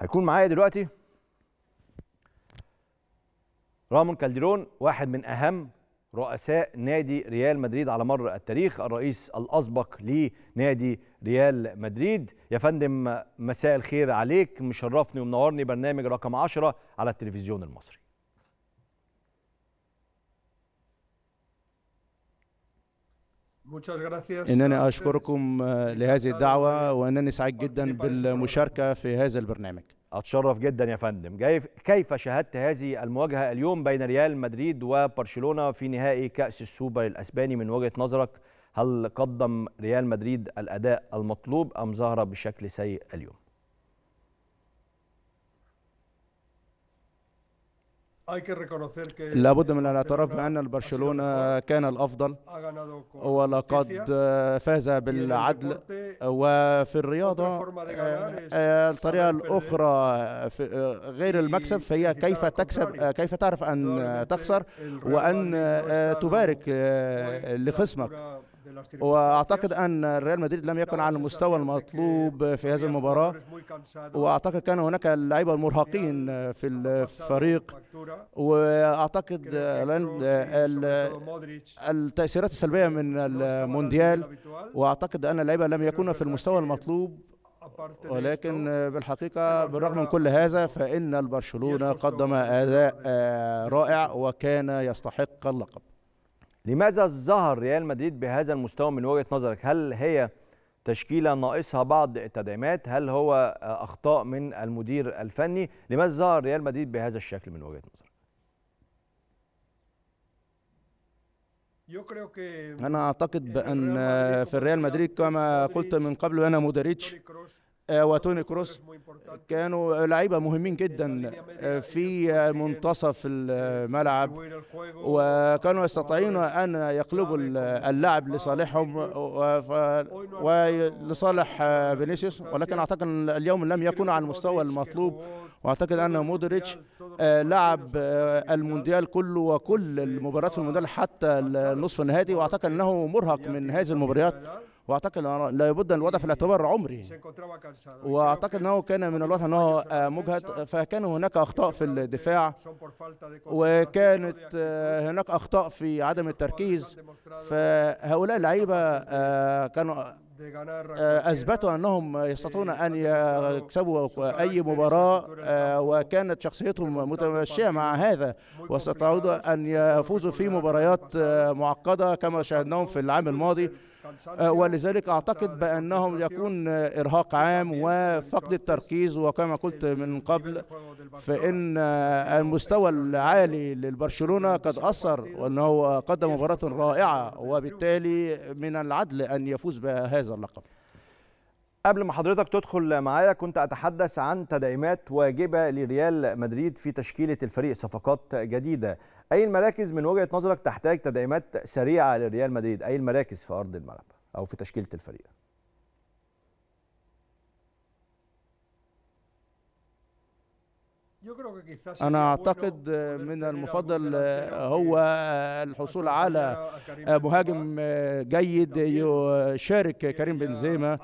هيكون معايا دلوقتي رامون كالديرون واحد من اهم رؤساء نادي ريال مدريد على مر التاريخ الرئيس الاسبق لنادي ريال مدريد يا فندم مساء الخير عليك مشرفني ومنورني برنامج رقم 10 على التلفزيون المصري انني eh, اشكركم eh, آه، لهذه الدعوه وانني سعيد جدا بالمشاركه في هذا البرنامج اتشرف جدا يا فندم كيف شاهدت هذه المواجهه اليوم بين ريال مدريد وبرشلونه في نهائي كاس السوبر الاسباني من وجهه نظرك هل قدم ريال مدريد الاداء المطلوب ام ظهر بشكل سيء اليوم لابد من ان اعترف بان البرشلونه كان الافضل ولقد فاز بالعدل وفي الرياضه آه، آه، الطريقه الاخرى آه، غير المكسب فهي كيف تكسب كيف تعرف ان تخسر وان تبارك لخصمك واعتقد ان ريال مدريد لم يكن على المستوى المطلوب في هذه المباراه واعتقد كان هناك اللعيبه المرهقين في الفريق واعتقد التاثيرات السلبيه من المونديال واعتقد ان اللعيبه لم يكونوا في المستوى المطلوب ولكن بالحقيقة بالرغم من كل هذا فإن البرشلونة قدم أداء رائع وكان يستحق اللقب لماذا ظهر ريال مدريد بهذا المستوى من وجهه نظرك هل هي تشكيله ناقصها بعض التدعيمات هل هو اخطاء من المدير الفني لماذا ظهر ريال مدريد بهذا الشكل من وجهه نظرك انا اعتقد بان في الريال مدريد كما قلت من قبل انا مودريتش آه، وتوني كروس كانوا لعيبه مهمين جدا آه، في منتصف الملعب وكانوا يستطيعون ان يقلبوا اللعب لصالحهم ولصالح آه، فينيسيوس ولكن اعتقد اليوم لم يكونوا على المستوى المطلوب واعتقد ان مودريتش لعب المونديال كله وكل المباريات في المونديال حتى النصف النهائي واعتقد انه مرهق من هذه المباريات واعتقد لا بد ان الوضع في الاعتبار عمري واعتقد انه كان من الواضح انه آه، مجهد فكان هناك اخطاء في الدفاع وكانت آه، هناك اخطاء في عدم التركيز فهؤلاء اللعيبه آه، كانوا اثبتوا انهم يستطيعون eh, ان يكسبوا اي مباراه وكانت شخصيتهم متمشيه مع هذا واستطاعوا ان يفوزوا في مباريات معقده كما شاهدناهم في العام الماضي آه، ولذلك أعتقد بأنهم يكون إرهاق عام وفقد التركيز وكما قلت من قبل فإن المستوى العالي للبرشلونة قد أثر وأنه قدم مباراة رائعة وبالتالي من العدل أن يفوز بهذا اللقب قبل ما حضرتك تدخل معايا كنت اتحدث عن تدعيمات واجبه لريال مدريد في تشكيله الفريق صفقات جديده اي المراكز من وجهه نظرك تحتاج تدعيمات سريعه لريال مدريد اي المراكز في ارض الملعب او في تشكيله الفريق أنا أعتقد من المفضل هو الحصول على مهاجم جيد يشارك كريم بنزيما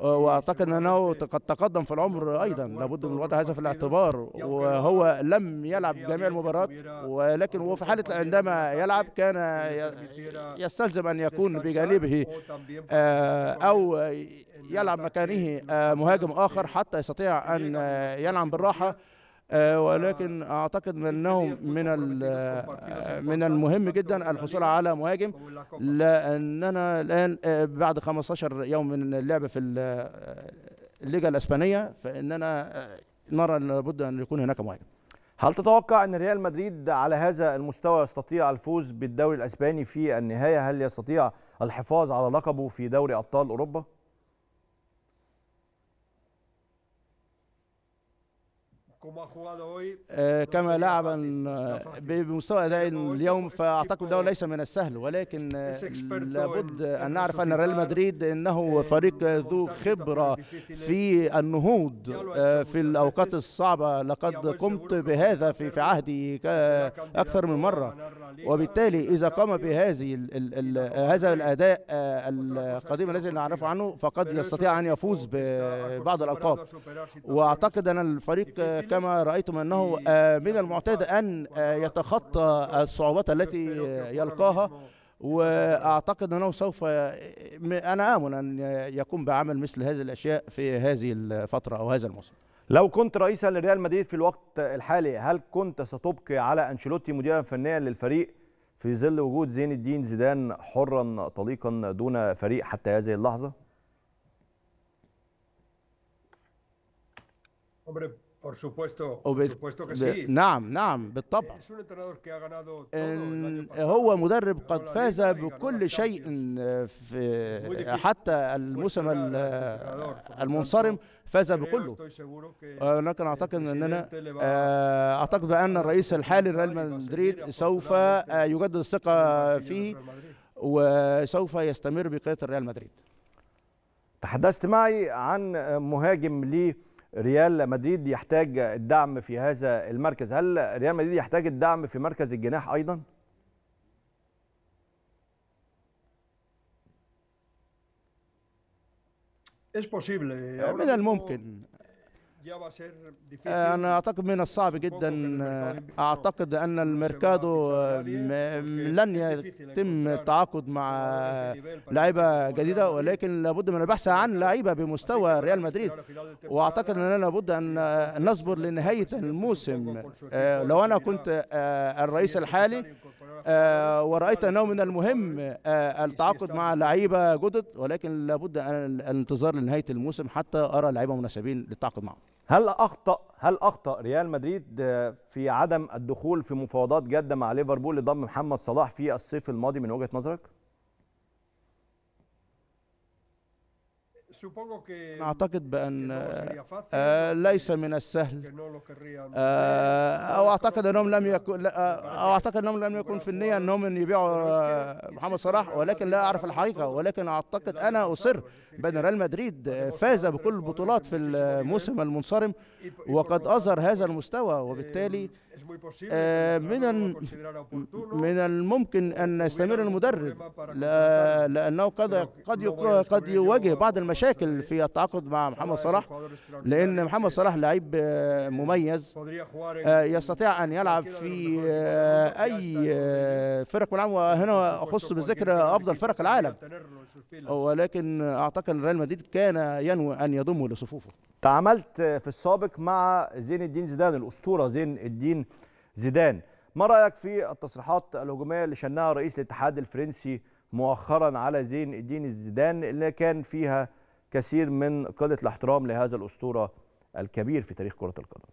آه، وأعتقد أنه قد تقدم في العمر أيضا لابد من وضع هذا في الاعتبار وهو لم يلعب جميع المباريات ولكن هو في حالة عندما يلعب كان يستلزم أن يكون بجانبه آه، أو يلعب مكانه آه، مهاجم آخر حتى يستطيع أن ينعم بالراحة آه، آه، ولكن اعتقد انه من آه، من المهم جدا الحصول إيه؟ على مهاجم لاننا الان بعد 15 يوم من اللعب في الليغا الاسبانيه فاننا نرى ان لابد ان يكون هناك مهاجم هل تتوقع ان ريال مدريد على هذا المستوى يستطيع الفوز بالدوري الاسباني في النهايه هل يستطيع الحفاظ على لقبه في دوري ابطال اوروبا كما آه، لاعبا بمستوى أداء اليوم فأعتقد أنه ليس من السهل ولكن آه، لابد أن نعرف أن ريال مدريد أنه فريق ذو خبرة في النهوض آه، في الأوقات الصعبة لقد قمت بهذا في في عهدي أكثر من مرة وبالتالي إذا قام بهذه هذا الأداء القديم الذي نعرف عنه فقد يستطيع أن يفوز ببعض الألقاب وأعتقد أن الفريق كان كما رأيتم أنه إيه، آه، من المعتاد أن يتخطى الصعوبات التي يلقاها واعتقد انه سوف آه، انا امن ان يقوم بعمل مثل هذه الاشياء في هذه الفتره او هذا الموسم لو كنت رئيسا لريال مدريد في الوقت الحالي هل كنت ستبقي على انشيلوتي مديرا فنيا للفريق في ظل وجود زين الدين زيدان حرا طليقا دون فريق حتى هذه اللحظه؟ Por supuesto, por supuesto que sí. نعم نعم بالطبع. هو مدرب قد فاز بكل شيء في حتى الموسم المنصرم فاز بكله. آه، لكن اعتقد اننا آه، اعتقد بان الرئيس الحالي لريال مدريد سوف آه، يجدد الثقه فيه وسوف يستمر بقياده ريال مدريد. تحدثت معي عن مهاجم ليه ريال مدريد يحتاج الدعم في هذا المركز هل ريال مدريد يحتاج الدعم في مركز الجناح أيضا؟ من الممكن آه، أنا أعتقد من الصعب جدا آه، أعتقد أن الميركادو آه، لن يتم التعاقد مع لعيبة جديدة ولكن لابد من البحث عن لعيبة بمستوى ريال مدريد وأعتقد أننا لابد أن نصبر لنهاية الموسم لو أنا كنت الرئيس الحالي ورأيت أنه من المهم التعاقد مع لعيبة جدد ولكن لابد أن الانتظار لنهاية الموسم حتى أرى لعيبة مناسبين للتعاقد معهم هل اخطا هل اخطا ريال مدريد آه، في عدم الدخول في مفاوضات جاده مع ليفربول لضم محمد صلاح في الصيف الماضي من وجهه نظرك؟ أعتقد بأن آه، ليس من السهل آه، أو آه، أعتقد أنهم لم يكن أو أعتقد أنهم لم يكن في النية أنهم أن يبيعوا محمد صلاح ولكن لا أعرف الحقيقة ولكن أعتقد أنا أصر بأن ريال مدريد فاز بكل البطولات في الموسم المنصرم وقد أظهر هذا المستوى وبالتالي من من الممكن ان يستمر المدرب لانه قد قد قد يواجه بعض المشاكل في التعاقد مع محمد صلاح لان محمد صلاح لعيب آه، مميز آه، يستطيع ان يلعب في آه، اي فرق من العالم وهنا اخص بالذكر افضل فرق العالم ولكن اعتقد ريال مدريد كان ينوي ان يضمه لصفوفه تعاملت في السابق مع زين الدين زيدان الاسطوره زين الدين زيدان ما رايك في التصريحات الهجوميه اللي شنها رئيس الاتحاد الفرنسي مؤخرا على زين الدين زيدان اللي كان فيها كثير من قله الاحترام لهذا الاسطوره الكبير في تاريخ كره القدم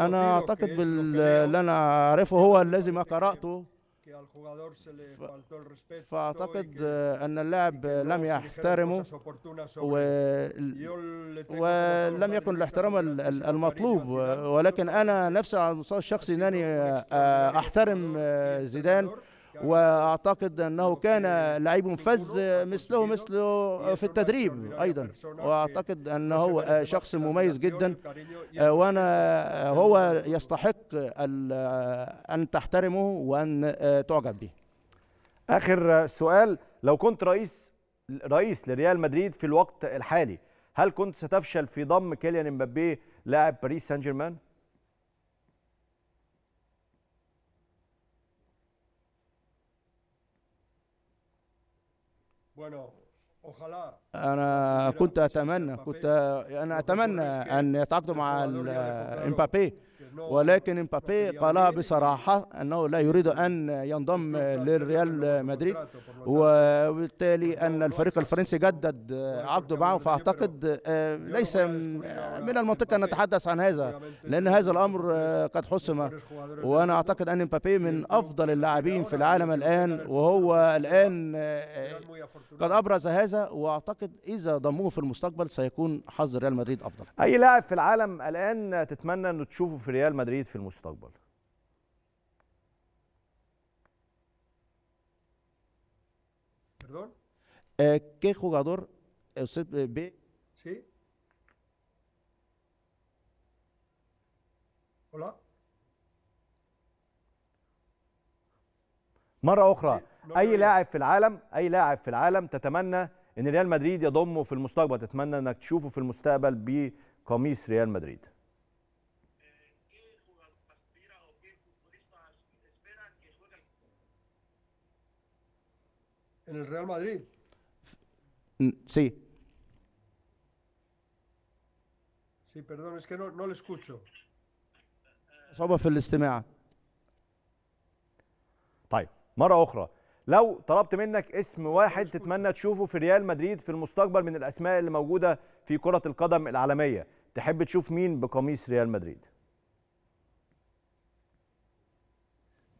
انا اعتقد باللي انا اعرفه هو الذي ما قراته فأعتقد أن اللاعب لم يحترمه ولم يكن الاحترام المطلوب ولكن أنا نفسي على المستوى الشخصي أنني أحترم زيدان واعتقد انه كان لعيب منفذ مثله مثله في التدريب ايضا واعتقد انه هو شخص مميز جدا آه، وانا آه، هو يستحق آه، ان تحترمه وان تعجب به اخر سؤال لو كنت رئيس رئيس لريال مدريد في الوقت الحالي هل كنت ستفشل في ضم كيليان امبابي لاعب باريس سان جيرمان انا كنت اتمنى كنت انا اتمنى ان يتعاقدوا مع امبابي ولكن امبابي قالها بصراحة أنه لا يريد أن ينضم للريال مدريد وبالتالي أن الفريق الفرنسي جدد عقده معه فأعتقد آه، ليس من المنطقة أن نتحدث عن هذا لأن هذا الأمر آه، قد حسم وأنا أعتقد أن امبابي من أفضل اللاعبين في العالم الآن وهو الآن آه، قد أبرز هذا وأعتقد إذا ضموه في المستقبل سيكون حظ ريال مدريد أفضل أي لاعب في العالم الآن تتمنى أنه تشوفه في ريال مدريد في المستقبل perdón eh, qué jugador usted ve sí hola مرة أخرى أي لاعب في العالم أي لاعب في العالم تتمنى إن ريال مدريد يضمه في المستقبل تتمنى إنك تشوفه في المستقبل بقميص ريال مدريد en el Real Madrid. Sí. Sí, perdón, es que no, no le escucho. صعوبة في الاستماع. طيب مرة أخرى لو طلبت منك اسم واحد تتمنى تشوفه في ريال مدريد في المستقبل من الأسماء اللي موجودة في كرة القدم العالمية تحب تشوف مين بقميص ريال مدريد؟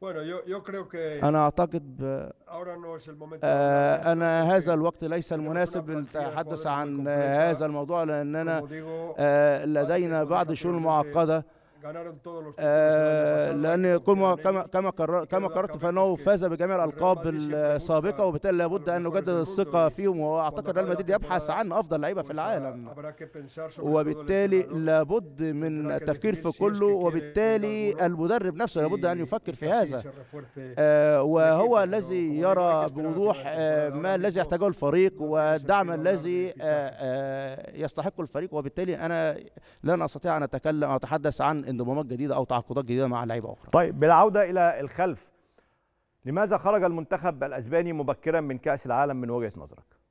أنا أعتقد ب... آه، أنا هذا الوقت ليس المناسب للتحدث عن هذا الموضوع لأننا آه، لدينا بعض الشؤون المعقدة ganaron todos los لان كما كما كما قرر كما قررت فانه فاز بجميع الالقاب السابقه وبالتالي لابد ان نجدد الثقه فيهم واعتقد ريال مدريد يبحث عن افضل لعيبه في العالم وبالتالي لابد من التفكير في كله وبالتالي المدرب نفسه لابد ان يفكر في هذا آه، وهو الذي يرى بوضوح آه، ما الذي يحتاجه الفريق والدعم الذي آه، يستحقه الفريق وبالتالي انا لن استطيع ان اتكلم او اتحدث عن انضمامات جديده او تعاقدات جديده مع لعيبه اخرى طيب بالعوده الى الخلف لماذا خرج المنتخب الاسباني مبكرا من كاس العالم من وجهه نظرك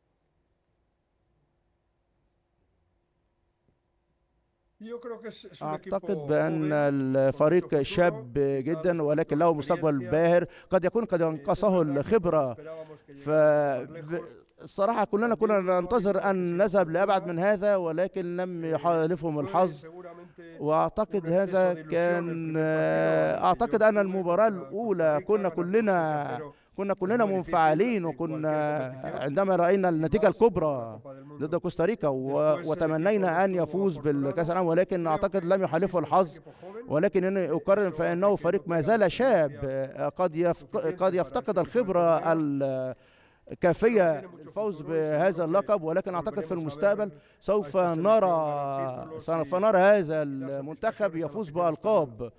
أعتقد بأن الفريق شاب جدا ولكن له مستقبل باهر قد يكون قد انقصه الخبرة ف الصراحة كلنا كنا ننتظر أن نذهب لأبعد من هذا ولكن لم يحالفهم الحظ وأعتقد هذا كان آه، أعتقد أن المباراة الأولى كنا كلنا كنا كلنا منفعلين وكنا عندما راينا النتيجه الكبرى ضد كوستاريكا وتمنينا ان يفوز بالكاس العالم ولكن اعتقد لم يحالفه الحظ ولكن اني اقرر فانه فريق ما زال شاب آه، قد قد يفتقد الخبره كافية الفوز بهذا اللقب ولكن أعتقد في المستقبل سوف نرى سوف نرى هذا المنتخب يفوز بألقاب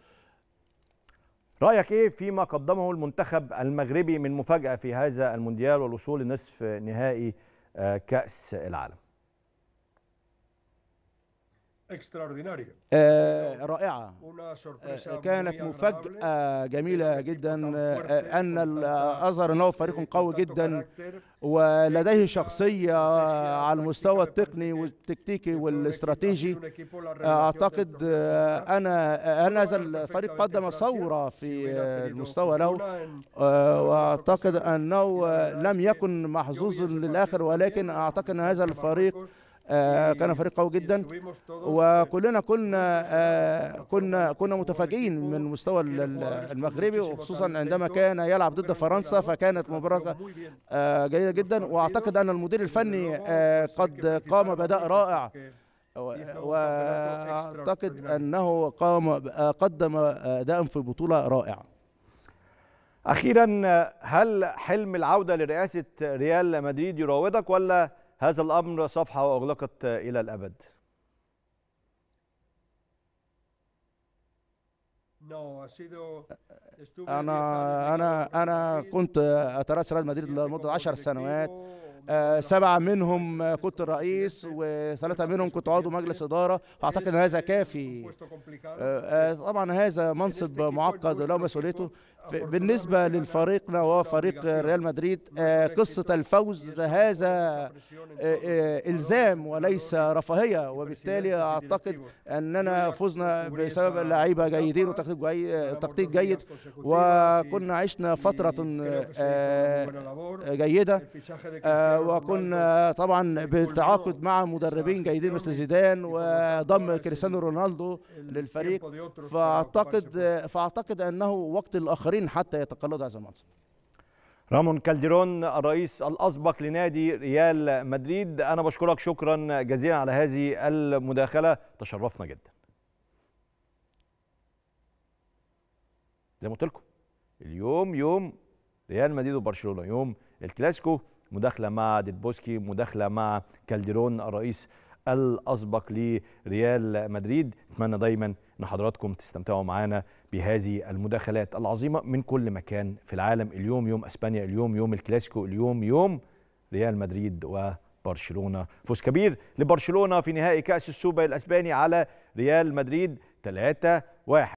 رأيك إيه فيما قدمه المنتخب المغربي من مفاجأة في هذا المونديال والوصول لنصف نهائي آه، كأس العالم آه، رائعة آه، كانت مفاجأة جميلة جدا آه، أن أظهر أنه فريق قوي جدا ولديه شخصية على المستوى التقني والتكتيكي والاستراتيجي أعتقد أنا أن هذا الفريق قدم ثورة في المستوى له وأعتقد أنه لم يكن محظوظ للآخر ولكن أعتقد أن هذا الفريق آه، كان فريق قوي جدا وكلنا كنا آه، كنا كنا متفاجئين من مستوى المغربي وخصوصا عندما كان يلعب ضد فرنسا فكانت مباراه آه، جيده جدا واعتقد ان المدير الفني قد قام باداء رائع واعتقد انه قام قدم اداء في بطوله رائعه اخيرا هل حلم العوده لرئاسه ريال مدريد يراودك ولا هذا الأمر صفحة وأغلقت إلى الأبد أنا أنا أنا كنت أترأس ريال مدريد لمدة 10 سنوات آه، سبعة منهم كنت الرئيس وثلاثة منهم كنت عضو مجلس إدارة أعتقد أن هذا كافي آه، آه، طبعا هذا منصب معقد له مسؤوليته بالنسبة للفريقنا وفريق ريال مدريد آه، قصة الفوز هذا آه، آه، إلزام وليس رفاهية وبالتالي أعتقد أننا فزنا بسبب اللعيبه جيدين وتكتيك جيد وكنا عشنا فترة جيدة وكنا طبعا بالتعاقد مع مدربين جيدين مثل زيدان وضم كريستيانو رونالدو للفريق فأعتقد فأعتقد أنه وقت الآخرين الاخرين حتى يتقلدوا هذا المنصب رامون كالديرون الرئيس الاسبق لنادي ريال مدريد انا بشكرك شكرا جزيلا على هذه المداخله تشرفنا جدا زي ما قلت لكم اليوم يوم ريال مدريد وبرشلونه يوم الكلاسيكو مداخله مع ديبوسكي مداخله مع كالديرون الرئيس الاسبق لريال مدريد اتمنى دايما ان حضراتكم تستمتعوا معانا بهذه المداخلات العظيمه من كل مكان في العالم اليوم يوم اسبانيا اليوم يوم الكلاسيكو اليوم يوم ريال مدريد وبرشلونه فوز كبير لبرشلونه في نهائي كاس السوبر الاسباني على ريال مدريد 3 1